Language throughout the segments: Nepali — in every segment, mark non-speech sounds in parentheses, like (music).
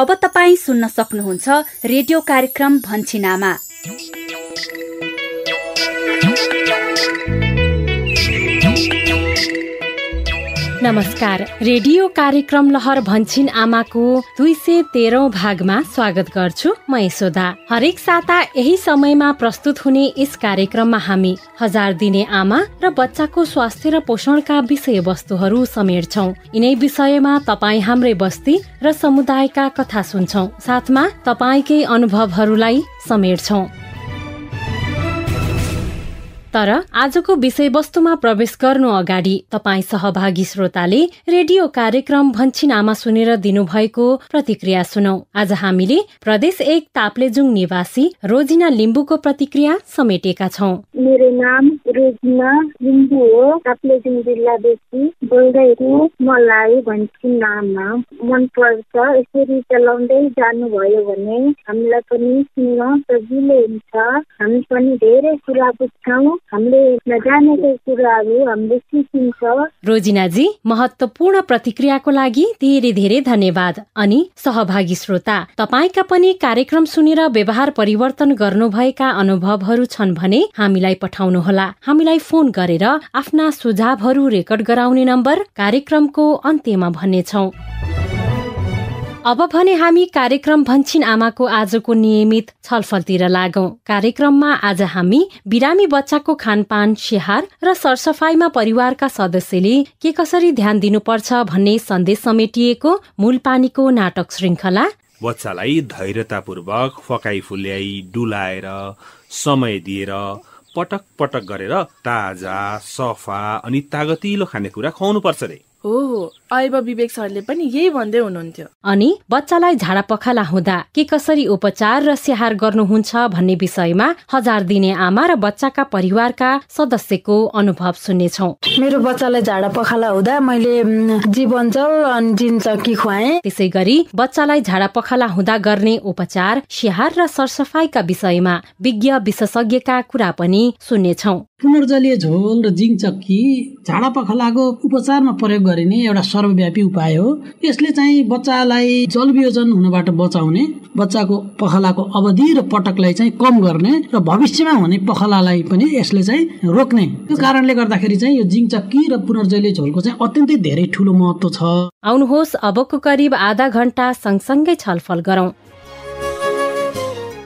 अब तपाईँ सुन्न सक्नुहुन्छ रेडियो कार्यक्रम भन्छिनामा नमस्कार रेडियो कार्यक्रम लहर भन्छिन आमाको दुई सय तेह्रौँ भागमा स्वागत गर्छु म यशोदा हरेक साता यही समयमा प्रस्तुत हुने यस कार्यक्रममा हामी हजार दिने आमा र बच्चाको स्वास्थ्य र पोषणका विषय वस्तुहरू समेट्छौ यिनै विषयमा तपाईँ हाम्रै बस्ती र समुदायका कथा सुन्छौ साथमा तपाईँकै अनुभवहरूलाई समेट्छौँ तर आजको विषयवस्तुमा प्रवेश गर्नु अगाडि तपाईँ सहभागी श्रोताले रेडियो कार्यक्रम भन्छिनामा सुनेर दिनुभएको प्रतिक्रिया सुनौ आज हामीले प्रदेश एक ताप्लेजुङ निवासी रोजिना लिम्बूको प्रतिक्रिया समेटेका छौँ मेरो नाम रोजिना लिम्बू हो ताप्लेजुङ जिल्लादेखि बोल्दैछु मलाई भन्छिनामा मन पर्छ यसरी चलाउँदै जानुभयो भने हामीलाई पनि सुन्न सजिलो हुन्छ हामी पनि धेरै कुरा बुझ्छौँ रोजिनाजी महत्वपूर्ण प्रतिक्रियाको लागि धेरै धेरै धन्यवाद अनि सहभागी श्रोता तपाईँका पनि कार्यक्रम सुनेर व्यवहार परिवर्तन गर्नुभएका अनुभवहरू छन् भने हामीलाई पठाउनुहोला हामीलाई फोन गरेर आफ्ना सुझावहरू रेकर्ड गराउने नम्बर कार्यक्रमको अन्त्यमा भन्नेछौँ अब भने हामी कार्यक्रम भन्छिन आमाको आजको नियमित छलफलतिर लागौं कार्यक्रममा आज हामी बिरामी बच्चाको खानपान स्याहार र सरसफाइमा परिवारका सदस्यले के कसरी ध्यान दिनुपर्छ भन्ने सन्देश समेटिएको मूलपानीको नाटक श्रृङ्खला बच्चालाई धैर्यतापूर्वक फकाइ फुल्याइ डुलाएर समय दिएर पटक पटक गरेर ताजा सफा अनि तागतिलो खानेकुरा खुवाउनु पर्छ रे हो ऐब विवेक सरले पनि यही भन्दै हुनुहुन्थ्यो अनि बच्चालाई झाडा पखाला हुँदा के कसरी उपचार र स्याहार गर्नुहुन्छ भन्ने विषयमा हजार दिने आमा र बच्चाका परिवारका सदस्यको अनुभव सुन्नेछौ मेरो बच्चालाई झाडा पखाला हुँदा मैले जीवनजल अनि जिनचक्की खुवाएँ त्यसै गरी बच्चालाई झाडा पखाला हुँदा गर्ने उपचार स्याहार र सरसफाईका विषयमा विज्ञ विशेषज्ञका कुरा पनि सुन्नेछौ पुनर्जलीय झोल र जिङचक्की झाडा पखालाको उपचारमा प्रयोग गरिने एउटा सर्वव्यापी उपाय हो यसले चाहिँ बच्चालाई जलवियोजन हुनबाट बचाउने बच्चाको पखलाको अवधि र पटकलाई चाहिँ कम गर्ने र भविष्यमा हुने पखलालाई पनि यसले चाहिँ रोक्ने त्यो कारणले गर्दाखेरि चाहिँ यो जिङचक्की र पुनर्जैले झोलको चाहिँ अत्यन्तै धेरै ठुलो महत्व छ आउनुहोस् अबको करिब आधा घण्टा सँगसँगै छलफल गरौँ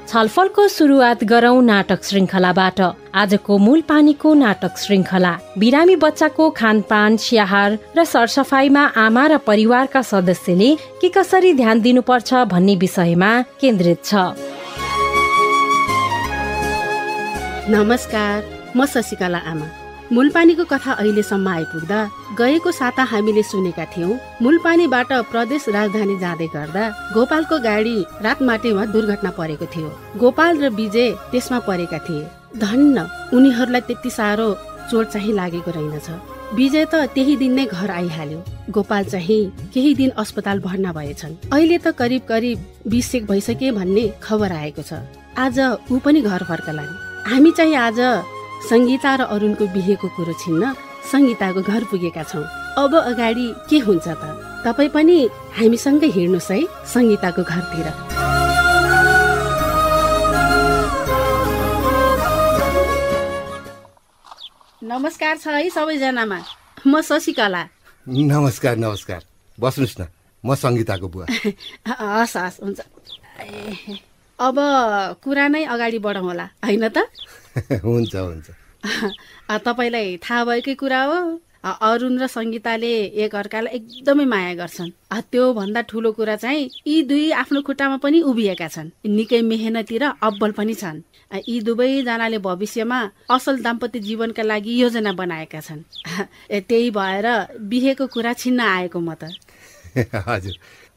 छलफलको सुरुवात गरौं नाटक श्रृङ्खलाबाट आजको मूल पानीको नाटक श्रृङ्खला बिरामी बच्चाको खानपान स्याहार र सरसफाइमा आमा र परिवारका सदस्यले के कसरी ध्यान दिनुपर्छ भन्ने विषयमा केन्द्रित छ नमस्कार म शशिकला आमा मूलपानीको कथा अहिलेसम्म आइपुग्दा गएको साता हामीले सुनेका थियौँ मूलपानीबाट प्रदेश राजधानी जाँदै गर्दा गोपालको गाडी रातमाटेमा दुर्घटना परेको थियो गोपाल र विजय त्यसमा परेका थिए धन्न उनीहरूलाई त्यति साह्रो चोट चाहिँ लागेको रहेनछ विजय त त्यही दिन नै घर आइहाल्यो गोपाल चाहिँ केही दिन अस्पताल भर्ना भएछन् अहिले त करिब करिब एक भइसके भन्ने खबर आएको छ आज ऊ पनि घर फर्कलान् हामी चाहिँ आज सङ्गीता र अरुणको बिहेको कुरो छिन्न सङ्गीताको घर पुगेका छौँ अब अगाडि के हुन्छ त तपाईँ पनि हामीसँगै हिँड्नुहोस् है सङ्गीताको घरतिर नमस्कार छ है सबैजनामा म शशिकला नमस्कार नमस्कार बस्नुहोस् न म सङ्गीताको बुवा (laughs) हस् हस् हुन्छ अब कुरा नै अगाडि बढौँ होला होइन त (laughs) हुन्छ हुन्छ (laughs) तपाईँलाई थाहा भएकै कुरा हो अरुण र सङ्गीताले एकअर्कालाई एकदमै माया गर्छन् त्योभन्दा ठुलो कुरा चाहिँ यी दुई आफ्नो खुट्टामा पनि उभिएका छन् निकै मेहनती र अब्बल पनि छन् यी दुवैजनाले भविष्यमा असल दाम्पत्य जीवनका लागि योजना बनाएका छन् (laughs) त्यही भएर बिहेको कुरा छिन्न आएको म त हजुर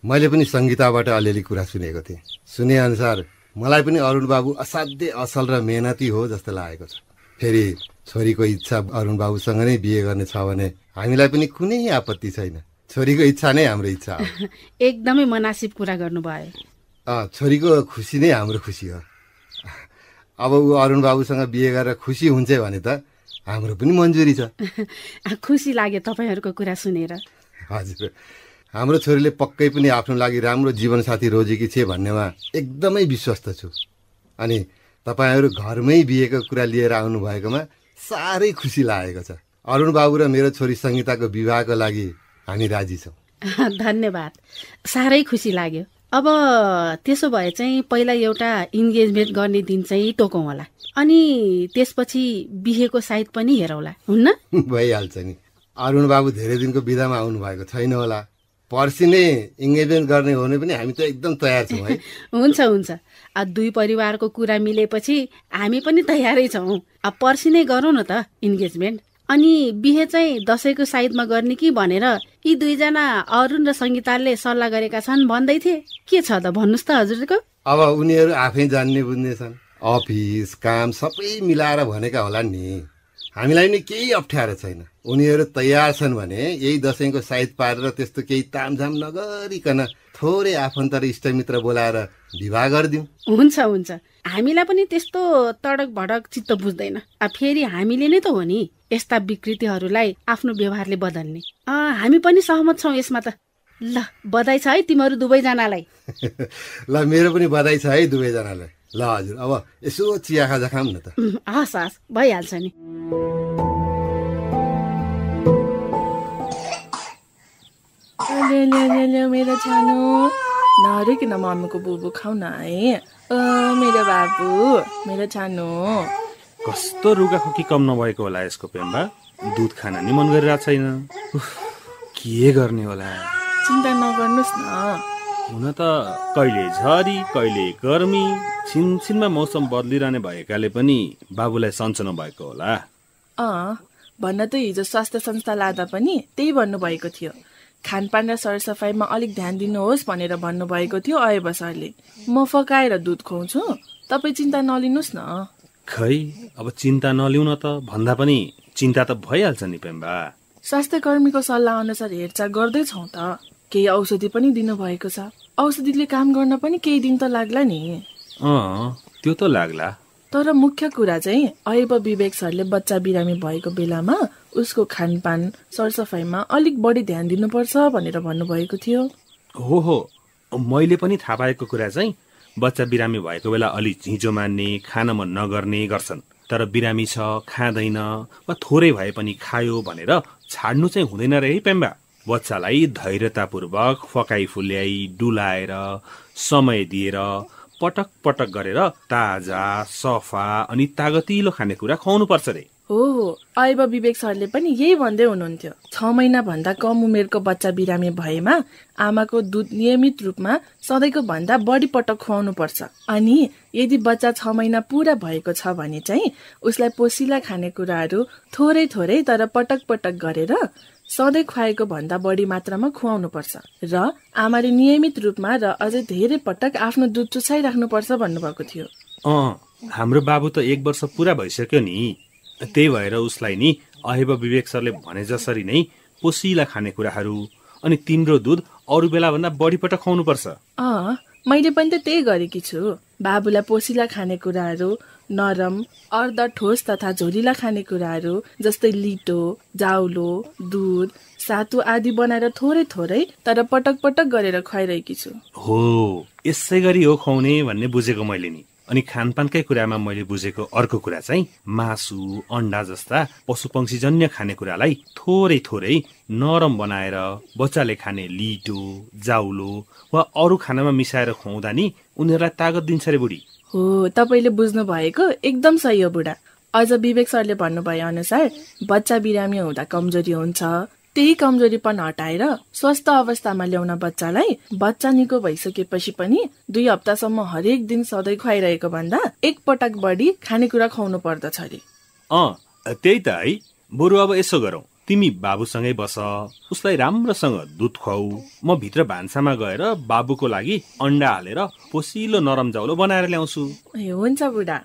मैले पनि सङ्गीताबाट अलिअलि कुरा सुनेको थिएँ सुने अनुसार मलाई पनि अरुण बाबु असाध्यै असल र मेहनती हो जस्तो लागेको छ फेरि छोरीको इच्छा अरुण बाबुसँग नै बिहे गर्ने छ भने हामीलाई पनि कुनै आपत्ति छैन छोरीको इच्छा नै हाम्रो इच्छा हो (laughs) एकदमै मनासिब कुरा गर्नुभयो छोरीको खुसी नै हाम्रो खुसी हो अब ऊ अरुण बाबुसँग बिहे गरेर खुसी हुन्छ भने त हाम्रो पनि मन्जुरी छ (laughs) खुसी लाग्यो तपाईँहरूको कुरा सुनेर हजुर हाम्रो छोरीले पक्कै पनि आफ्नो लागि राम्रो जीवनसाथी रोजेकी छे भन्नेमा एकदमै विश्वस्त छु अनि तपाईँहरू घरमै बिहेको कुरा लिएर आउनुभएकोमा साह्रै खुसी लागेको छ अरुण बाबु र मेरो छोरी सङ्गीताको विवाहको लागि हामी राजी छौँ (laughs) धन्यवाद साह्रै खुसी लाग्यो अब त्यसो भए चाहिँ पहिला एउटा इन्गेजमेन्ट गर्ने दिन चाहिँ टोकौँ होला अनि त्यसपछि बिहेको साइड पनि हेरौँला हुन्न (laughs) भइहाल्छ नि अरुण बाबु धेरै दिनको बिदामा आउनुभएको छैन होला पर्सि नै इङ्गेजमेन्ट गर्ने हो भने पनि हामी त एकदम तयार छौँ है (laughs) हुन्छ हुन्छ अब दुई परिवारको कुरा मिलेपछि हामी पनि तयारै छौँ अब पर्सि नै गरौँ न त इन्गेजमेन्ट अनि बिहे चाहिँ दसैँको साइडमा गर्ने कि भनेर यी दुईजना अरुण र सङ्गीतालले सल्लाह गरेका छन् भन्दै थिए के छ त भन्नुहोस् त हजुरको अब उनीहरू आफै जान्ने बुझ्ने छन् अफिस काम सबै मिलाएर भनेका होला नि हामीलाई नै केही अप्ठ्यारो छैन उनीहरू तयार छन् भने यही दसैँको साइत पारेर त्यस्तो केही तामझाम नगरिकन थोरै आफन्त र इष्टमित्र बोलाएर विवाह गरिदिउँ हुन्छ हुन्छ हामीलाई पनि त्यस्तो तडक भडक चित्त बुझ्दैन फेरि हामीले नै त हो नि यस्ता विकृतिहरूलाई आफ्नो व्यवहारले बदल्ने हामी पनि सहमत छौँ यसमा त ल बधाई छ है तिमीहरू दुवैजनालाई (laughs) ल मेरो पनि बधाई छ है दुवैजनालाई ल हजुर अब यसो चिया खाजा खाऊँ न त हस् हस् भइहाल्छ नि मेरो छानो नरिकन मम्मीको बुबु खाउ न है ओ मेरो बाबु मेरो छानो कस्तो रुगा खोकी कम नभएको होला यसको पेम्बा दुध खान नि मन गरिरहेको छैन के गर्ने होला चिन्ता नगर्नुहोस् न हुन त कहिले झरी कहिले गर्मी छिनछिनमा मौसम बदलिरहने भएकाले पनि बाबुलाई सन्चो नभएको होला अँ भन्न त हिजो स्वास्थ्य संस्था लाँदा पनि त्यही भन्नुभएको थियो खानपान र सरसफाइमा अलिक ध्यान दिनुहोस् भनेर भन्नुभएको थियो अयब सरले म फकाएर दुध खुवाउँछु तपाईँ चिन्ता नलिनुहोस् न खै अब चिन्ता नलिउन त भन्दा पनि चिन्ता त भइहाल्छ नि पेम्बा स्वास्थ्य कर्मीको सल्लाह अनुसार हेरचाह गर्दैछौँ त केही औषधि पनि दिनुभएको छ औषधिले काम गर्न पनि केही दिन त लाग्ला नि अँ त्यो त लाग्ला तर मुख्य कुरा चाहिँ अयव विवेक सरले बच्चा बिरामी भएको बेलामा उसको खानपान सरसफाइमा अलिक बढी ध्यान दिनुपर्छ भनेर भन्नुभएको थियो हो हो मैले पनि थाहा पाएको कुरा चाहिँ बच्चा बिरामी भएको बेला अलिक झिजो मान्ने खान मन नगर्ने गर्छन् तर बिरामी छ खाँदैन वा थोरै भए पनि खायो भनेर छाड्नु चाहिँ हुँदैन रे पेम्बा बच्चालाई धैर्यतापूर्वक फकाइ फुल्याई डुलाएर समय दिएर पटक पटक गरेर ताजा सफा अनि तागतिलो खानेकुरा खुवाउनु पर्छ रे हो अब विवेक सरले पनि यही भन्दै हुनुहुन्थ्यो छ महिना भन्दा कम उमेरको बच्चा बिरामी भएमा आमाको दुध नियमित रूपमा सधैँको भन्दा बढी पटक खुवाउनु पर्छ अनि यदि बच्चा छ महिना पुरा भएको छ भने चाहिँ उसलाई पोसिला खानेकुराहरू थोरै थोरै तर पटक पटक गरेर सधैँ खुवाएको भन्दा बढी मात्रामा खुवाउनु पर्छ र आमाले नियमित रूपमा र अझै धेरै पटक आफ्नो दुध पर्छ भन्नुभएको थियो अँ हाम्रो बाबु त एक वर्ष पुरा भइसक्यो नि त्यही भएर उसलाई नि अहेब विवेक सरले भने जसरी नै पोसिला खाने कुराहरू अनि तिम्रो दुध अरू बेला भन्दा बढी पटक पर्छ अँ मैले पनि त त्यही गरेकी छु बाबुलाई पोसिला खाने कुराहरू नरम अर्ध ठोस तथा झोलिला खानेकुराहरू जस्तै लिटो जाउलो दुध सातु आदि बनाएर थोरै थोरै तर पटक पटक गरेर खुवाइरहेकी छु हो यसै गरी हो खुवाउने भन्ने बुझेको मैले नि अनि खानपानकै कुरामा मैले बुझेको अर्को कुरा चाहिँ मासु अन्डा जस्ता पशु जन्य खानेकुरालाई थोरै थोरै नरम बनाएर बच्चाले खाने लिटो जाउलो वा अरू खानामा मिसाएर खुवाउँदा नि उनीहरूलाई तागत दिन्छ रे बुढी हो तपाईँले बुझ्नु भएको एकदम सही हो बुढा अझ विवेक सरले भन्नुभए अनुसार बच्चा बिरामी हुँदा कमजोरी हुन्छ त्यही कमजोरी पनि हटाएर स्वस्थ अवस्थामा ल्याउन बच्चालाई बच्चा निको भइसकेपछि पनि दुई हप्तासम्म हरेक दिन सधैँ खुवाइरहेको भन्दा एक पटक बढी खानेकुरा खुवाउनु पर्दछ अरे अँ त्यही त है बरु अब यसो गरौँ तिमी बाबुसँगै बस उसलाई राम्रोसँग दुध खुवाऊ म भित्र भान्सामा गएर बाबुको लागि अन्डा हालेर पोसिलो नरम जाउलो बनाएर ल्याउँछु हुन्छ बुढा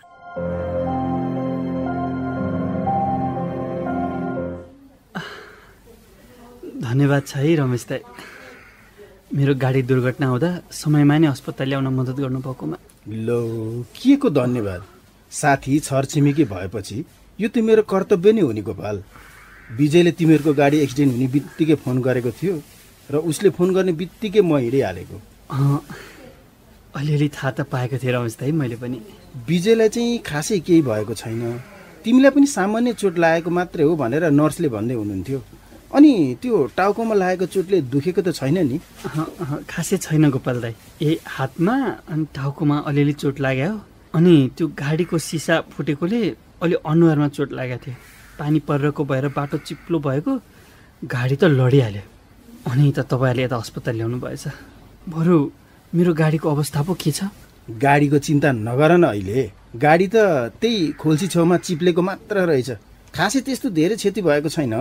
धन्यवाद छ है रमेश दाई मेरो गाडी दुर्घटना हुँदा समयमा नै अस्पताल ल्याउन मद्दत भएकोमा लो के को धन्यवाद साथी छरछिमेकी भएपछि यो त मेरो कर्तव्य नै हुनेको गोपाल विजयले तिमीहरूको गाडी एक्सिडेन्ट हुने बित्तिकै फोन गरेको थियो र उसले फोन गर्ने बित्तिकै म हिँडिहालेको अलिअलि थाहा त पाएको थिएँ रमेश दाई मैले पनि विजयलाई चाहिँ खासै केही भएको छैन तिमीलाई पनि सामान्य चोट लागेको मात्रै हो भनेर नर्सले भन्दै हुनुहुन्थ्यो अनि त्यो टाउकोमा लागेको चोटले दुखेको त छैन नि खासै छैन गोपाल दाई ए हातमा अनि टाउकोमा अलिअलि चोट लाग्यो अनि त्यो गाडीको सिसा फुटेकोले अलि अनुहारमा चोट लागेको थियो पानी परेको भएर बाटो चिप्लो भएको गाडी त लडिहाल्यो अनि त तपाईँहरूले यता अस्पताल ल्याउनु भएछ बरु मेरो गाडीको अवस्था पो के छ गाडीको चिन्ता नगर न अहिले गाडी त त्यही खोल्सी छेउमा चिप्लेको मात्र रहेछ खासै त्यस्तो धेरै क्षति भएको छैन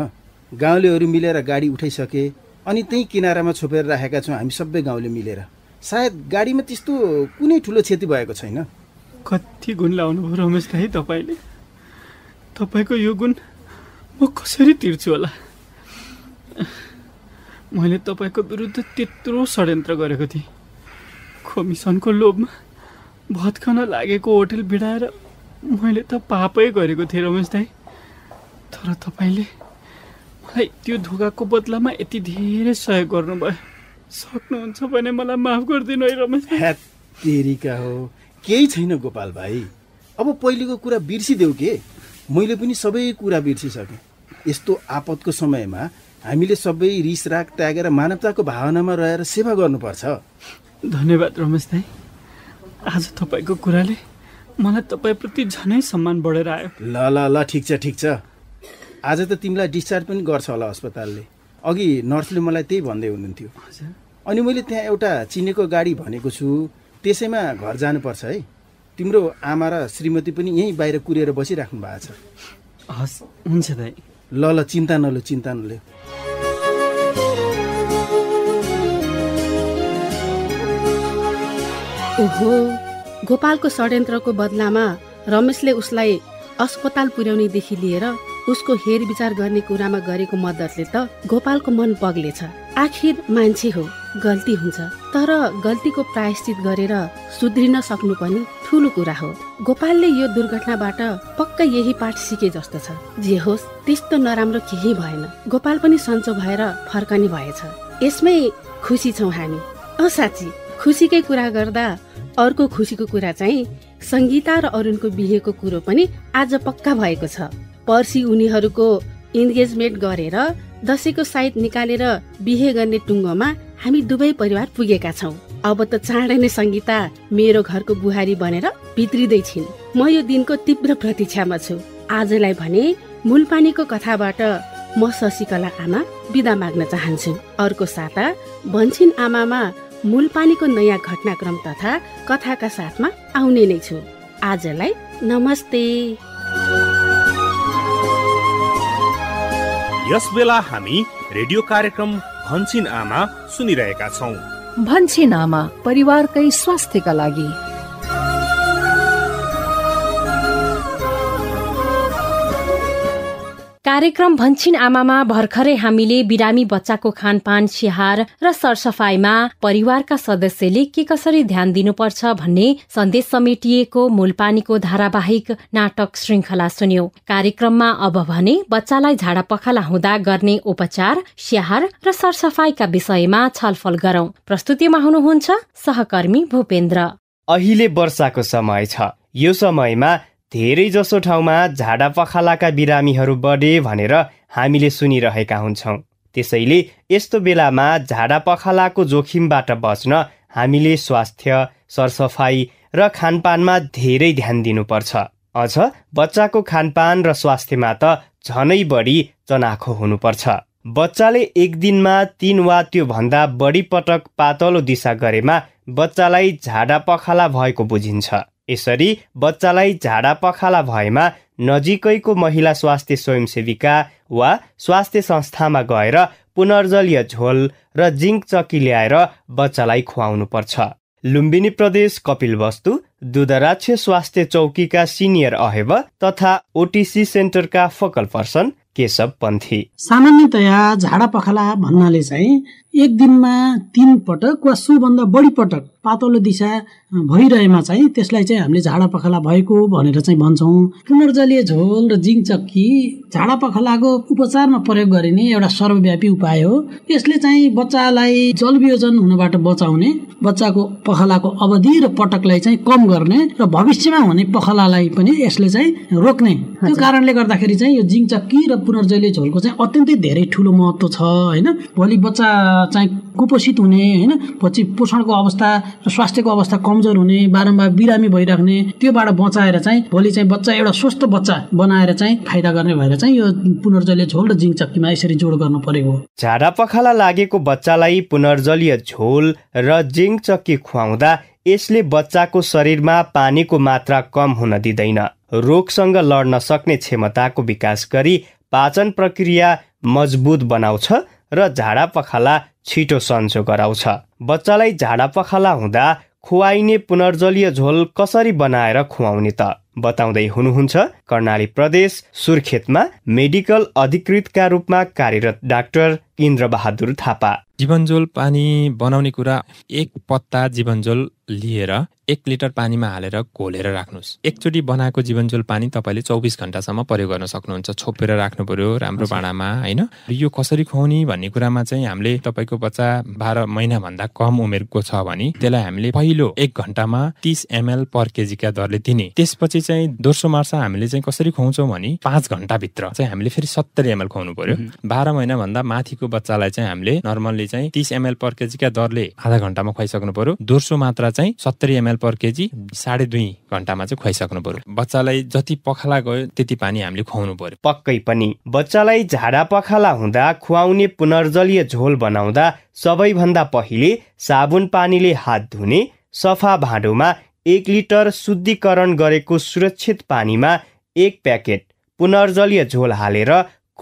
गाउँलेहरू मिलेर गाडी उठाइसके अनि त्यही किनारामा छोपेर राखेका छौँ हामी सबै गाउँले मिलेर सायद गाडीमा त्यस्तो कुनै ठुलो क्षति भएको छैन कति गुण भयो रमेश भाइ तपाईँले तपाईँको यो गुण म कसरी तिर्छु होला मैले तपाईँको विरुद्ध त्यत्रो षड्यन्त्र गरेको थिएँ कमिसनको लोभमा भत्कन लागेको होटेल बिडाएर मैले त पापै गरेको थिएँ रमेश दाई तर तपाईँले मलाई त्यो धोकाको बदलामा यति धेरै सहयोग गर्नुभयो सक्नुहुन्छ भने मलाई माफ गरिदिनु है रमेश तेरिका हो केही छैन गोपाल भाइ अब पहिलेको कुरा बिर्सिदेऊ के मैले पनि सबै कुरा बिर्सिसकेँ यस्तो आपतको समयमा हामीले सबै रिस राग त्यागेर मानवताको भावनामा रहेर सेवा गर्नुपर्छ धन्यवाद रमेश दाई आज तपाईँको कुराले मलाई तपाईँप्रति झनै सम्मान बढेर आयो ल ल ल ठिक छ ठिक छ आज त तिमीलाई डिस्चार्ज पनि गर्छ होला अस्पतालले अघि नर्सले मलाई त्यही भन्दै हुनुहुन्थ्यो अनि मैले त्यहाँ एउटा चिनेको गाडी भनेको छु त्यसैमा घर जानुपर्छ है तिम्रो आमा र श्रीमती पनि यहीँ बाहिर कुरेर बसिराख्नु भएको छ हस् हुन्छ दाइ ल ल चिन्ता नलो चिन्ता नलो ओहो गोपालको षड्यन्त्रको बदलामा रमेशले उसलाई अस्पताल पुर्याउनेदेखि लिएर उसको हेरविचार गर्ने कुरामा गरेको मद्दतले त गोपालको मन पग्लेछ आखिर मान्छे हो गल्ती हुन्छ तर गल्तीको प्रायश्चित गरेर सुध्रिन सक्नु पनि ठुलो कुरा हो गोपालले यो दुर्घटनाबाट पक्कै यही पाठ सिके जस्तो छ जे होस् त्यस्तो नराम्रो केही भएन गोपाल पनि सन्चो भएर फर्कने भएछ यसमै खुसी छौँ हामी अँ साँच्ची खुसीकै कुरा गर्दा अर्को खुसीको कुरा चाहिँ सङ्गीता र अरुणको बिहेको कुरो पनि आज पक्का भएको छ पर्सि उनीहरूको इन्गेजमेन्ट गरेर दसैँको साइड निकालेर बिहे गर्ने टुङ्गोमा हामी दुवै परिवार पुगेका छौँ अब त चाँडै नै सङ्गीता मेरो घरको बुहारी बनेर भित्रिँदै छिन् म यो दिनको तीव्र प्रतीक्षामा छु आजलाई भने मूलपानीको कथाबाट म शशिकला आमा विदा माग्न चाहन्छु अर्को साता भन्छिन आमामा मूलपानीको नयाँ घटनाक्रम तथा कथाका साथमा आउने नै छु आजलाई नमस्ते यस बेला हामी रेडियो कार्यक्रम भन्छिन आमा सुनिरहेका छौ भन्छिन आमा परिवारकै स्वास्थ्यका लागि कार्यक्रम भन्छिन आमामा भर्खरै हामीले बिरामी बच्चाको खानपान सिहार र सरसफाईमा परिवारका सदस्यले के कसरी ध्यान दिनुपर्छ भन्ने सन्देश समेटिएको मूलपानीको धारावाहिक नाटक श्रृङ्खला सुन्यौं कार्यक्रममा अब भने बच्चालाई झाडा पखाला हुँदा गर्ने उपचार स्याहार र सरसफाईका विषयमा छलफल गरौं प्रस्तुतिमा हुनुहुन्छ सहकर्मी भूपेन्द्र अहिले वर्षाको समय छ यो समयमा धेरैजसो ठाउँमा झाडा पखालाका बिरामीहरू बढे भनेर हामीले सुनिरहेका हुन्छौँ त्यसैले यस्तो बेलामा झाडा पखालाको जोखिमबाट बच्न हामीले स्वास्थ्य सरसफाइ र खानपानमा धेरै ध्यान दिनुपर्छ अझ बच्चाको खानपान र स्वास्थ्यमा त झनै बढी चनाखो हुनुपर्छ बच्चाले एक दिनमा तिन वा त्योभन्दा बढी पटक पातलो दिशा गरेमा बच्चालाई झाडा पखाला भएको बुझिन्छ यसरी बच्चालाई झाडा पखाला भएमा नजिकैको महिला स्वास्थ्य स्वयंसेविका वा स्वास्थ्य संस्थामा गएर पुनर्जलीय झोल र जिङ्क चक्की ल्याएर बच्चालाई खुवाउनु पर्छ लुम्बिनी प्रदेश कपिल वस्तु दुधराक्ष स्वास्थ्य चौकीका सिनियर अहेव तथा ओटिसी सेन्टरका फोकल पर्सन केशव पन्थी सामान्यतया झाडा पखाला भन्नाले चाहिँ एक दिनमा तिन पटक वा सोभन्दा बढी पटक पातलो दिशा भइरहेमा चाहिँ त्यसलाई चाहिँ हामीले झाडा पखाला भएको भनेर चाहिँ भन्छौँ पुनर्जलीय झोल र जिङचक्की झाडा पखलाको उपचारमा प्रयोग गरिने एउटा सर्वव्यापी उपाय हो यसले चाहिँ बच्चालाई जलवियोजन हुनबाट बचाउने बच्चाको पखलाको अवधि र पटकलाई चाहिँ कम गर्ने र भविष्यमा हुने पखलालाई पनि यसले चाहिँ रोक्ने त्यो कारणले गर्दाखेरि चाहिँ यो जिङचक्की र पुनर्जलीय झोलको चाहिँ अत्यन्तै धेरै ठुलो महत्त्व छ होइन भोलि बच्चा चाहिँ कुपोषित हुने होइन पछि पोषणको अवस्था र स्वास्थ्यको अवस्था कमजोर हुने बारम्बार बिरामी भइराख्ने त्योबाट बचाएर चाहिँ भोलि चाहिँ बच्चा एउटा स्वस्थ बच्चा बनाएर चाहिँ फाइदा गर्ने भएर चाहिँ यो पुनर्जलीय झोल र जिङचक्कीमा चक्कीमा यसरी जोड गर्नु परेको हो झाडा पखाला लागेको बच्चालाई पुनर्जलीय झोल र जिङ चक्की खुवाउँदा यसले बच्चाको शरीरमा पानीको मात्रा कम हुन दिँदैन रोगसँग लड्न सक्ने क्षमताको विकास गरी पाचन प्रक्रिया मजबुत बनाउँछ र झाडा पखाला छिटो सन्चो गराउँछ बच्चालाई झाडा पखाला हुँदा खुवाइने पुनर्जलीय झोल कसरी बनाएर खुवाउने त बताउँदै हुनुहुन्छ कर्णाली प्रदेश सुर्खेतमा मेडिकल अधिकृतका रूपमा कार्यरत डाक्टर इन्द्रबहादुर थापा जीवनजोल पानी बनाउने कुरा एक पत्ता जीवनजोल लिएर एक लिटर पानीमा हालेर घोलेर राख्नुहोस् एकचोटि बनाएको जीवनजोल पानी तपाईँले चौबिस घन्टासम्म प्रयोग गर्न सक्नुहुन्छ छोपेर राख्नु पर्यो राम्रो भाँडामा होइन यो कसरी खुवाउने भन्ने कुरामा चाहिँ हामीले तपाईँको बच्चा बाह्र महिनाभन्दा कम उमेरको छ भने त्यसलाई हामीले पहिलो एक घन्टामा तिस एमएल पर केजीका दरले दिने त्यसपछि चाहिँ दोस्रो मार्सा हामीले चाहिँ कसरी खुवाउँछौँ भने पाँच घन्टाभित्र चाहिँ हामीले फेरि सत्तरी एमएल खुवाउनु पर्यो बाह्र महिनाभन्दा माथिको केजीको बच्चालाई चाहिँ हामीले नर्मल्ली चाहिँ तिस एमएल पर केजीका दरले आधा घन्टामा खुवाइसक्नु पर्यो दोस्रो मात्रा चाहिँ सत्तरी एमएल पर केजी साढे दुई घन्टामा चाहिँ खुवाइसक्नु पर्यो बच्चालाई जति पखाला गयो त्यति पानी हामीले खुवाउनु पर्यो पक्कै पनि बच्चालाई झाडा पखाला हुँदा खुवाउने पुनर्जलीय झोल बनाउँदा सबैभन्दा पहिले साबुन पानीले हात धुने सफा भाँडोमा एक लिटर शुद्धिकरण गरेको सुरक्षित पानीमा एक प्याकेट पुनर्जलीय झोल हालेर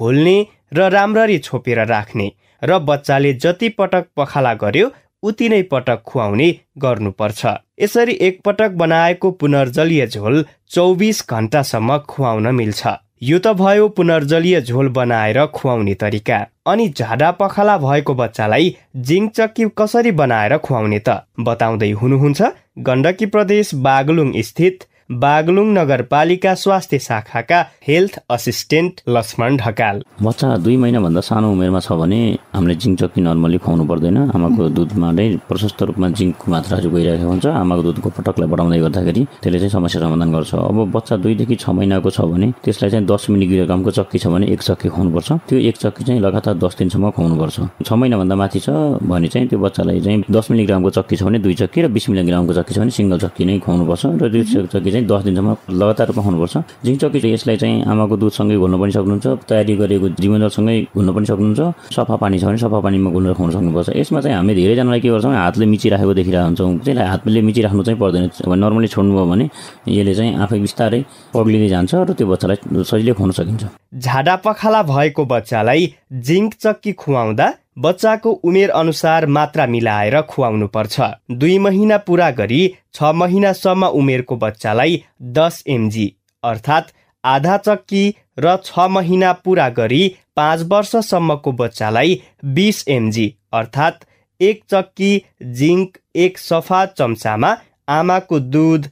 घोल्ने र राम्ररी छोपेर राख्ने र बच्चाले जति पटक पखाला गर्यो उति नै पटक खुवाउने गर्नुपर्छ यसरी एकपटक बनाएको पुनर्जलीय झोल चौबिस घन्टासम्म खुवाउन मिल्छ यो त भयो पुनर्जलीय झोल बनाएर खुवाउने तरिका अनि झाडा पखाला भएको बच्चालाई जिङचक्की कसरी बनाएर खुवाउने त बताउँदै हुनुहुन्छ गण्डकी प्रदेश बागलुङ स्थित बागलुङ नगरपालिका स्वास्थ्य शाखाका हेल्थ असिस्टेन्ट लक्ष्मण ढकाल बच्चा दुई महिनाभन्दा सानो उमेरमा छ भने हामीले जिङ्क चक्की नर्मली खुवाउनु पर्दैन आमाको दुधमा नै प्रशस्त रूपमा जिङ्कको मात्राहरू गइरहेको हुन्छ आमाको दुधको पटकलाई बढाउँदै गर्दाखेरि त्यसले चाहिँ समस्या समाधान गर्छ अब बच्चा दुईदेखि छ महिनाको छ भने त्यसलाई चाहिँ दस मिलिग्रामको चक्की छ भने एक चक्की खुवाउनुपर्छ त्यो एक चक्की चाहिँ लगातार दस दिनसम्म खुवाउनुपर्छ छ महिनाभन्दा माथि छ भने चाहिँ त्यो बच्चालाई चाहिँ दस मिलिग्रामको चक्की छ भने दुई चक्की र बिस मिलिग्रामको चक्की छ भने सिङ्गल चक्की नै खुवाउनुपर्छ र दुई चक्की चाहिँ चाहिँ दस दिनसम्म लगातार पकाउनुपर्छ चक्की चाहिँ यसलाई चाहिँ आमाको दुधसँगै घुल्न पनि सक्नुहुन्छ तयारी गरेको जीवनजलसँगै घुल्नु पनि सक्नुहुन्छ सफा पानी छ भने सफा पानीमा घुलेर खुवाउन सक्नुपर्छ यसमा चाहिँ हामी धेरैजनालाई के गर्छौँ हातले मिचिराखेको देखिरहेको हुन्छौँ त्यसलाई हातले मिचिराख्नु चाहिँ पर्दैन अब नर्मली छोड्नुभयो भने यसले चाहिँ आफै बिस्तारै पग्लिँदै जान्छ र त्यो बच्चालाई सजिलै खुवाउन सकिन्छ झाडा पखाला भएको बच्चालाई जिङ्क चक्की खुवाउँदा बच्चाको उमेर अनुसार मात्रा मिलाएर खुवाउनुपर्छ दुई महिना पुरा गरी छ महिनासम्म उमेरको बच्चालाई दस एमजी अर्थात् आधा चक्की र छ महिना पुरा गरी पाँच वर्षसम्मको बच्चालाई बिस एमजी अर्थात् एक चक्की जिङ्क एक सफा चम्चामा आमाको दुध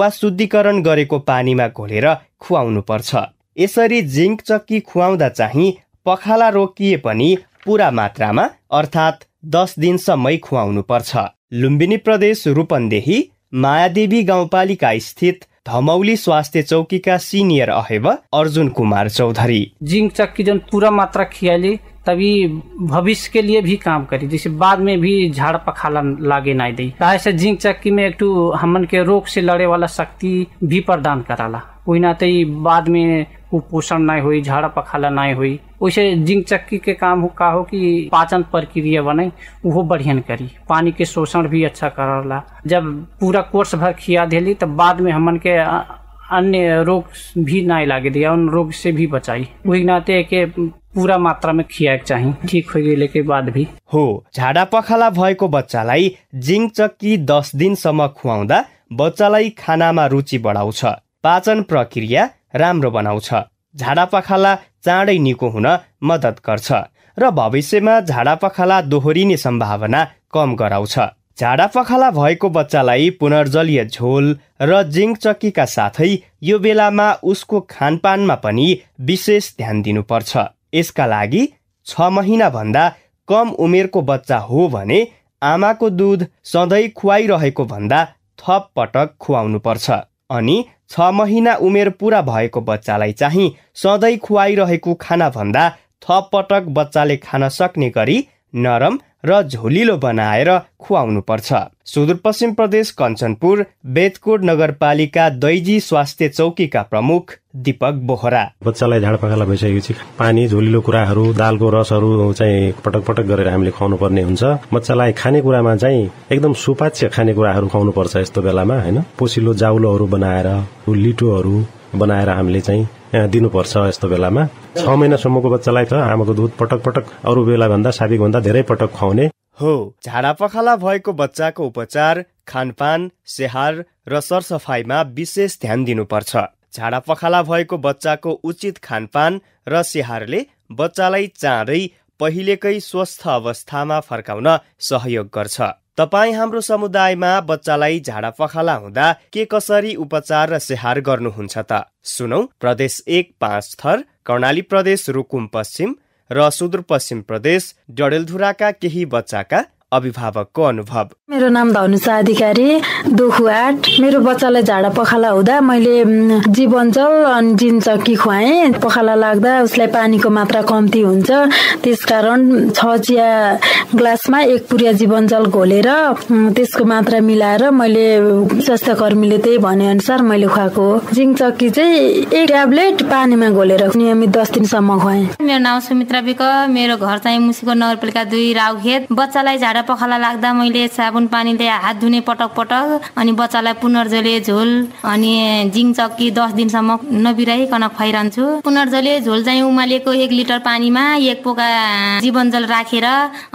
वा शुद्धिकरण गरेको पानीमा घोलेर खुवाउनुपर्छ यसरी जिङ्क चक्की खुवाउँदा चाहिँ पखाला रोकिए पनि पूरा मात्रामा अर्थात् दस दिनसम्मै खुवाउनु पर्छ लुम्बिनी प्रदेश रूपन्देही मायादेवी गाउँपालिका स्थित धमौली स्वास्थ्य चौकीका सिनियर अहेव अर्जुन कुमार चौधरी जिङ चक्कीजन पूरा मात्रा खियाले तभी भविष्य के लिए भी काम करी जैसे बाद में भी झाड़ पखाला लागे ना दी से जिंक चक्की में एक हमन के रोग से लड़े वाला शक्ति भी प्रदान कराला कोई ना तो बाद में कुपोषण ना हुई झाड़ पखाला ना हुई वैसे जिंक चक्की के काम का हो कि पाचन प्रक्रिया बने वो बढ़िया करी पानी के शोषण भी अच्छा करला जब पूरा कोर्स भर खिया देली तब बाद में हमन के अन्य रोग भी ना लागे दिया उन रोग से भी बचाई वही नाते के पूरा मात्रा मात्रामा खियाएको चाहिँ ठिक भइगेलेकै बाद भी हो झाडा पखाला भएको बच्चालाई जिंक चक्की दस दिनसम्म खुवाउँदा बच्चालाई खानामा रुचि बढाउँछ पाचन प्रक्रिया राम्रो बनाउँछ झाडा पखाला चाँडै निको हुन मद्दत गर्छ र भविष्यमा झाडा पखाला दोहोरिने सम्भावना कम गराउँछ झाडा पखाला भएको बच्चालाई पुनर्जलीय झोल र चक्कीका साथै यो बेलामा उसको खानपानमा पनि विशेष ध्यान दिनुपर्छ यसका लागि छ महिनाभन्दा कम उमेरको बच्चा हो भने आमाको दुध सधैँ खुवाइरहेको भन्दा थप पटक खुवाउनुपर्छ अनि छ महिना उमेर पुरा भएको बच्चालाई चाहिँ सधैँ खुवाइरहेको खानाभन्दा थप पटक बच्चाले खान सक्ने गरी नरम र झोलिलो बनाएर खुवाउनु पर्छ सुदूरपश्चिम प्रदेश कञ्चनपुर बेतकोट नगरपालिका दैजी स्वास्थ्य चौकीका प्रमुख दीपक बोहरा बच्चालाई झाड पखाला भइसकेको पानी झोलिलो कुराहरू दालको रसहरू चाहिँ पटक पटक गरेर हामीले खुवाउनु पर्ने हुन्छ बच्चालाई खानेकुरामा चाहिँ एकदम सुपाच्य खानेकुराहरू खुवाउनु पर्छ यस्तो बेलामा होइन पोसिलो जाउलोहरू बनाएर लिटोहरू बनाएर हामीले चाहिँ दिनुपर्छ यस्तो बेलामा छ महिनासम्मको बच्चालाई त आमाको दुध पटक पटक अरू साबिक भन्दा धेरै पटक खुवाउने हो झाडा पखाला भएको बच्चाको उपचार खानपान सेहार र सरसफाइमा विशेष ध्यान दिनुपर्छ झाडा पखाला भएको बच्चाको उचित खानपान र सेहारले बच्चालाई चाँडै पहिलेकै स्वस्थ अवस्थामा फर्काउन सहयोग गर्छ तपाईँ हाम्रो समुदायमा बच्चालाई झाडा पखाला हुँदा के कसरी उपचार र स्याहार गर्नुहुन्छ त सुनौ प्रदेश एक पाँच थर कर्णाली प्रदेश रुकुम पश्चिम र सुदूरपश्चिम प्रदेश डडेलधुराका केही बच्चाका अभिभावकको अनुभव मेरो नाम धनुषा अधिकारी दुखुवाट मेरो बच्चालाई झाडा पखाला हुँदा मैले जीवन्चल अनि जिन चक्की खुवाएँ पखाला लाग्दा उसलाई पानीको मात्रा कम्ती हुन्छ त्यसकारण छ चिया ग्लासमा एक पुरिया जल घोलेर त्यसको मात्रा मिलाएर मैले स्वास्थ्य कर्मीले त्यही भने अनुसार मैले खुवाएको हो चक्की चाहिँ एक ट्याब्लेट पानीमा घोलेर नियमित दस दिनसम्म खुवाएँ मेरो नाम सुमित्रा विक मेरो घर चाहिँ मुसीको नगरपालिका दुई राउखेत बच्चालाई झाडा पखाला लाग्दा मैले साबुन पानीले हात धुने पटक पटक अनि बच्चालाई पुनर्जले झोल अनि जिङ चक्की दस दिनसम्म नबिराइकन खुवाइरहन्छु पुनर्जले झोल चाहिँ उमालेको एक लिटर पानीमा एक पोका जीवनजल राखेर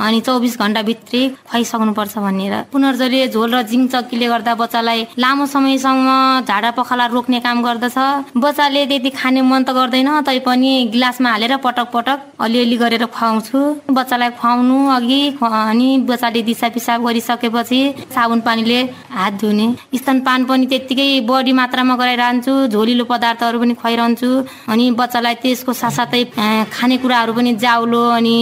अनि चौबिस भित्री खुवाइसक्नुपर्छ भनेर पुनर्जले झोल र जिङ चक्कीले गर्दा बच्चालाई लामो समयसम्म झाडा पखाला रोक्ने काम गर्दछ बच्चाले त्यति खाने मन त गर्दैन तैपनि गिलासमा हालेर पटक पटक अलिअलि गरेर खुवाउँछु बच्चालाई खुवाउनु अघि अनि बच्चाले दिसा पिसाब गरिसकेपछि साबुन पानीले हात धुने स्तनपान पनि त्यत्तिकै बढी मात्रामा गराइरहन्छु झोलिलो पदार्थहरू पनि खुवाइरहन्छु अनि बच्चालाई त्यसको साथसाथै खानेकुराहरू पनि जाउलो अनि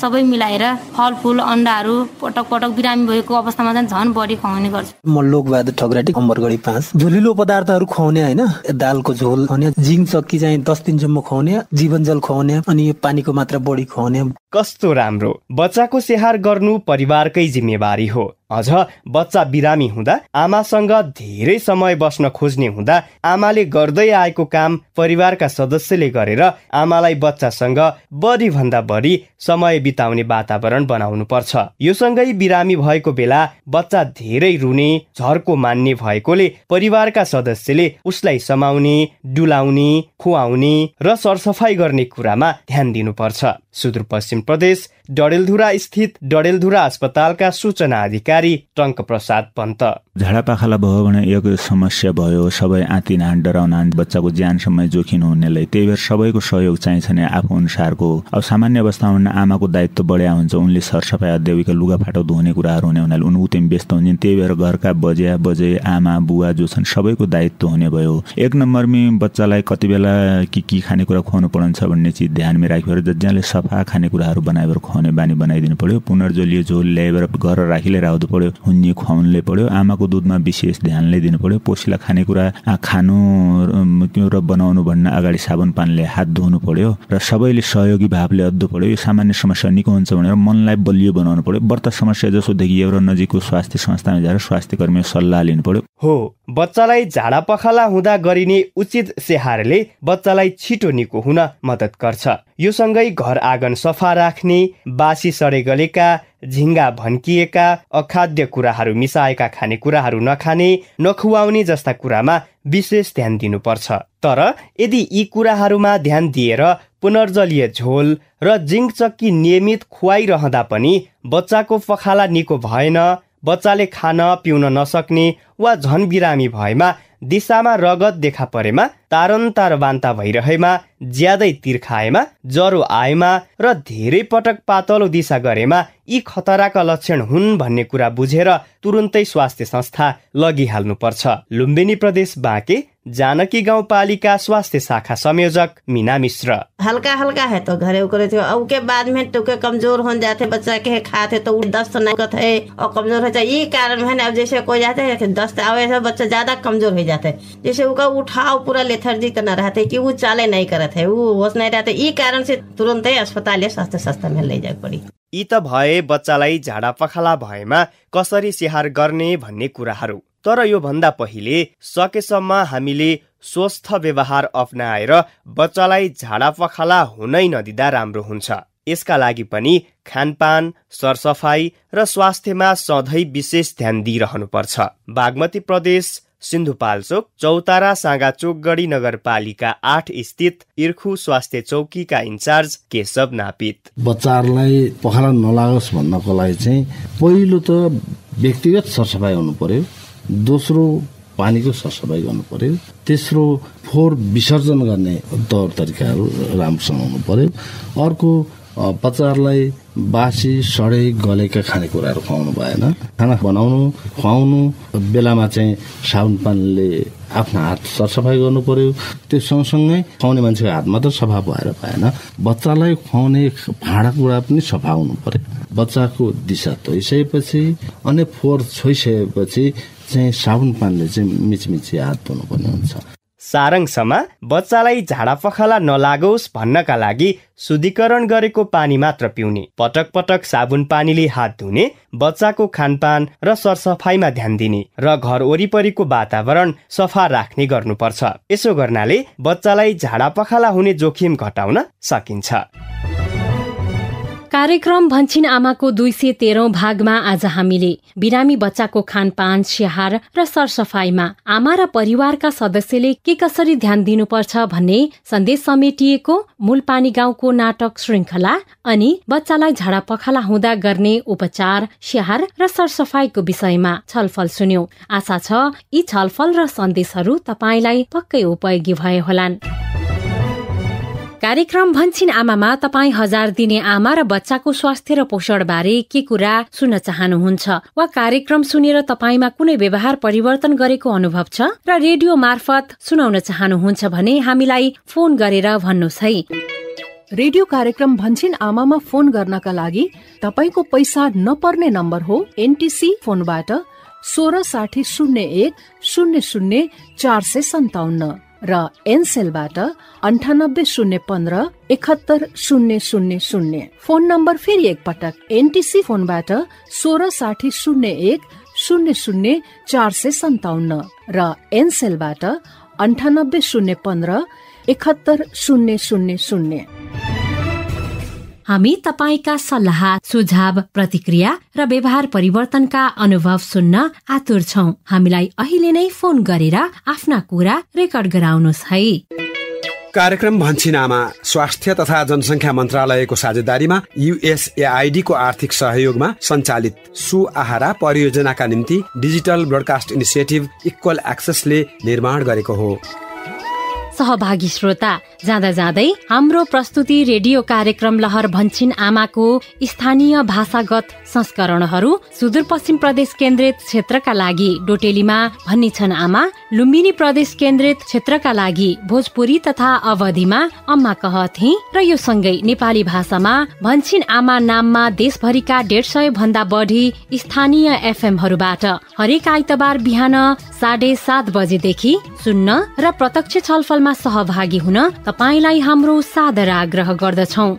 सबै मिलाएर फलफुल अन्डाहरू पटक पटक बिरामी भएको अवस्थामा चाहिँ झन् बढी खुवाउने गर्छु म लोकबहादुर ठगराटी अम्बरगढी पाँच झुलिलो पदार्थहरू खुवाउने होइन दालको झोल खुवाउने जिङ चक्की चाहिँ दस दिनसम्म खुवाउने जीवन जल खुवाउने अनि पानीको मात्रा बढी खुवाउने कस्तो राम्रो बच्चाको स्याहार गर्नु परिवारकै जिम्मेवारी हो अझ बच्चा बिरामी हुँदा आमासँग धेरै समय बस्न खोज्ने हुँदा आमाले गर्दै आएको काम परिवारका सदस्यले गरेर आमालाई बच्चासँग बढी भन्दा बढी समय बिताउने वातावरण बनाउनु पर्छ यो सँगै बिरामी भएको बेला बच्चा धेरै रुने झर्को मान्ने भएकोले परिवारका सदस्यले उसलाई समाउने डुलाउने खुवाउने र सरसफाई गर्ने कुरामा ध्यान दिनुपर्छ सुदूरपश्चिम प्रदेश डडेलधुरा स्थित डडेलधुरा अस्पतालका सूचना अधिकारी अधिकारी टङ्क प्रसाद पन्त झाडापाखाला भयो भने एक समस्या भयो सबै आँतिनाहान डराउन बच्चाको ज्यानसम्म जोखिम हुनेलाई त्यही भएर सबैको सहयोग चाहिन्छ नि आफू अनुसारको अब सामान्य अवस्थामा आमाको दायित्व बढिया हुन्छ उनले सरसफाइ लुगा लुगाफाटो धुने कुराहरू हुने हुनाले उनी उतै व्यस्त हुन्छन् त्यही भएर घरका बजे बजे आमा बुवा जो छन् सबैको दायित्व हुने भयो एक नम्बरमै बच्चालाई कति बेला के के खानेकुरा खुवाउनु पर्छ भन्ने चिज ध्यानमा राखेर जहाँले सफा खानेकुराहरू बनाएर खुवाउने बानी बनाइदिनु पर्यो पुनर्जोलियो झोल ल्याएर घर आउँदो पर्यो हुन्जी खुवाउनुले पर्यो आमाको दुधमा विशेष ध्यानले दिनु पर्यो पोसिला खानेकुरा खानु र बनाउनु भन्दा अगाडि साबुन पानीले हात धुनु पर्यो र सबैले सहयोगी भावले अद्दो पर्यो यो सामान्य समस्या निको हुन्छ भनेर मनलाई बलियो बनाउनु पर्यो व्रत समस्या जसो देखियो र नजिकको स्वास्थ्य संस्थामा जाएर स्वास्थ्य कर्मी सल्लाह लिनु पर्यो हो बच्चालाई झाडा पखाला हुँदा गरिने उचित स्याहारले बच्चालाई छिटो निको हुन मद्दत गर्छ यो सँगै घर आँगन सफा राख्ने बासी सडे गलेका झिङ्गा भन्किएका अखाद्य कुराहरू मिसाएका खानेकुराहरू नखाने नखुवाउने जस्ता कुरामा विशेष ध्यान दिनुपर्छ तर यदि यी कुराहरूमा ध्यान दिएर पुनर्जलीय झोल र जिङचक्की नियमित खुवाइरहँदा पनि बच्चाको पखाला निको भएन बच्चाले खान पिउन नसक्ने वा झन बिरामी भएमा दिशामा रगत देखा परेमा तारन बान्ता भइरहेमा ज्यादै तिर्खाएमा ज्वरो आएमा र धेरै पटक पातलो दिशा गरेमा यी खतराका लक्षण हुन् भन्ने कुरा बुझेर तुरुन्तै स्वास्थ्य संस्था लगिहाल्नुपर्छ लुम्बिनी प्रदेश बाँके जानकी गाउँपालिका स्वास्थ्य शाखा संयोजक मीना मिश्र हल्का हल्का है तो घरे उकरे थे अब के बाद में टुके कमजोर हो जाते बच्चा के खाते तो दस्त नकत है और कमजोर हो जाए ये कारण है अब जैसे कोई जाते है दस्त आवे से बच्चा ज्यादा कमजोर हो जाते जैसे उका उठाओ पूरा लेथर्जी न रहते की वो चाले नहीं करत है वो होश नहीं रहते ये कारण से तुरंत अस्पताल या स्वास्थ्य संस्था में ले जाए पड़ी यी त भए बच्चालाई झाडा पखाला भएमा कसरी स्याहार गर्ने भन्ने कुराहरू तर योभन्दा पहिले सकेसम्म हामीले स्वस्थ व्यवहार अप्नाएर बच्चालाई झाडा पखाला हुनै नदिँदा राम्रो हुन्छ यसका लागि पनि खानपान सरसफाई र स्वास्थ्यमा सधैँ विशेष ध्यान दिइरहनुपर्छ बागमती प्रदेश सिन्धुपाल्चोक चौतारा साँगा चोकगढी नगरपालिका आठ स्थित इर्खु स्वास्थ्य चौकीका इन्चार्ज केशव नापित बच्चाहरूलाई पखाला नलागोस् भन्नको लागि चाहिँ पहिलो त व्यक्तिगत सरसफाइ हुनु पर्यो दोस्रो पानीको सरसफाइ गर्नु पर्यो तेस्रो फोहोर विसर्जन गर्ने तौर तरिकाहरू राम्रोसँग हुनु पर्यो अर्को बच्चाहरूलाई बासी सडै गलेका खानेकुराहरू खुवाउनु भएन खाना बनाउनु खुवाउनु बेलामा चाहिँ साबुन पानीले आफ्नो हात सरसफाइ गर्नु पर्यो त्यो सँगसँगै खुवाउने मान्छेको हात मात्र सफा भएर भएन बच्चालाई खुवाउने भाँडाकुँडा पनि सफा हुनु पर्यो बच्चाको दिशा धोइसकेपछि अनि फोहोर छोइसकेपछि चाहिँ साबुन पानीले चाहिँ मिचमिची हात धुनुपर्ने हुन्छ सारङसमा बच्चालाई झाडा पखाला नलागोस् भन्नका लागि शुद्धिकरण गरेको पानी मात्र पिउने पटक पटक साबुन पानीले हात धुने बच्चाको खानपान र सरसफाइमा ध्यान दिने र घर वरिपरिको वातावरण सफा राख्ने गर्नुपर्छ यसो गर्नाले बच्चालाई झाडा पखाला हुने जोखिम घटाउन सकिन्छ कार्यक्रम भन्छिन आमाको दुई सय तेह्रौं भागमा आज हामीले बिरामी बच्चाको खानपान स्याहार र सरसफाईमा आमा र परिवारका सदस्यले के कसरी ध्यान दिनुपर्छ भन्ने सन्देश समेटिएको मूलपानी गाउँको नाटक श्रृङ्खला अनि बच्चालाई झाडा पखाला हुँदा गर्ने उपचार स्याहार र सरसफाईको विषयमा छलफल सुन्यो आशा छ यी छलफल र सन्देशहरू तपाईँलाई पक्कै उपयोगी भए होलान् कार्यक्रम भन्छिन आमामा तपाईँ हजार दिने आमा र बच्चाको स्वास्थ्य र पोषण बारे के कुरा सुन्न चाहनुहुन्छ वा कार्यक्रम सुनेर तपाईँमा कुनै व्यवहार परिवर्तन गरेको अनुभव छ र रेडियो मार्फत सुनाउन चाहनुहुन्छ भने हामीलाई फोन गरेर भन्नुहोस् है रेडियो कार्यक्रम भन्छन् आमामा फोन गर्नका लागि तपाईँको पैसा नपर्ने नम्बर हो एनटिसी फोनबाट सोह्र साठी शून्य एक शून्य शून्य चार सय सन्ताउन्न र एनसेलबाट अन्ठानब्बे शून्य पन्ध्र एकहत्तर शून्य शून्य शून्य फोन नम्बर फेरि एकपटक एनटिसी फोनबाट सोह्र साठी शून्य एक शून्य शून्य चार सय सन्ताउन्न र एनसेलबाट अन्ठानब्बे शून्य पन्ध्र एकहत्तर शून्य शून्य शून्य हामी तपाईँका सल्लाह सुझाव प्रतिक्रिया र व्यवहार परिवर्तनका अनुभव सुन्न आतुर छौ हामीलाई अहिले नै फोन गरेर आफ्ना कुरा रेकर्ड गराउनुहोस् है कार्यक्रम भन्सिनामा स्वास्थ्य तथा जनसङ्ख्या मन्त्रालयको साझेदारीमा को आर्थिक सहयोगमा सञ्चालित सुआहारा परियोजनाका निम्ति डिजिटल ब्रोडकास्ट इनिसिएटिभ इक्वल एक्सेसले निर्माण गरेको हो सहभागी श्रोता जाँदा जाँदै हाम्रो प्रस्तुति रेडियो कार्यक्रम लहर भन्छिन आमाको स्थानीय भाषागत संस्करणहरू सुदूरपश्चिम प्रदेश केन्द्रित क्षेत्रका लागि डोटेलीमा भन्ने छन् आमा लुम्बिनी प्रदेश केन्द्रित क्षेत्रका लागि भोजपुरी तथा अवधिमा अम्मा कहथे र यो सँगै नेपाली भाषामा भन्छिन आमा नाममा देशभरिका डेढ सय भन्दा बढी स्थानीय एफएमहरूबाट हरेक आइतबार बिहान साढे सात बजेदेखि सुन्न र प्रत्यक्ष छलफलमा सहभागी हुन तपाईँलाई हाम्रो सादर आग्रह गर्दछौँ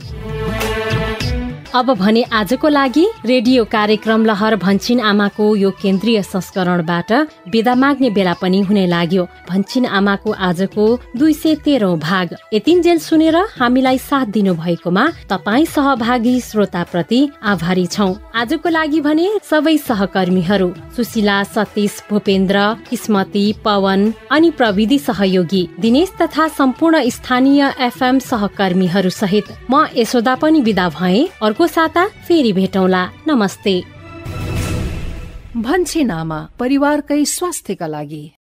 अब भने आजको लागि रेडियो कार्यक्रम लहर भन्छिन आमाको यो केन्द्रीय संस्करणबाट विदा माग्ने बेला पनि हुने लाग्यो भन्छिन आमाको आजको दुई सय तेह्रौँ भाग यतिन्जेल सुनेर हामीलाई साथ दिनुभएकोमा तपाईँ सहभागी श्रोताप्रति आभारी छौ आजको लागि भने सबै सहकर्मीहरू सुशीला सतीश भूपेन्द्र किस्मती पवन अनि प्रविधि सहयोगी दिनेश तथा सम्पूर्ण स्थानीय एफएम सहकर्मीहरू सहित म यशोदा पनि विदा भए अर्को अर्को साता फेरि भेटौँला नमस्ते भन्छे नामा परिवारकै स्वास्थ्यका लागि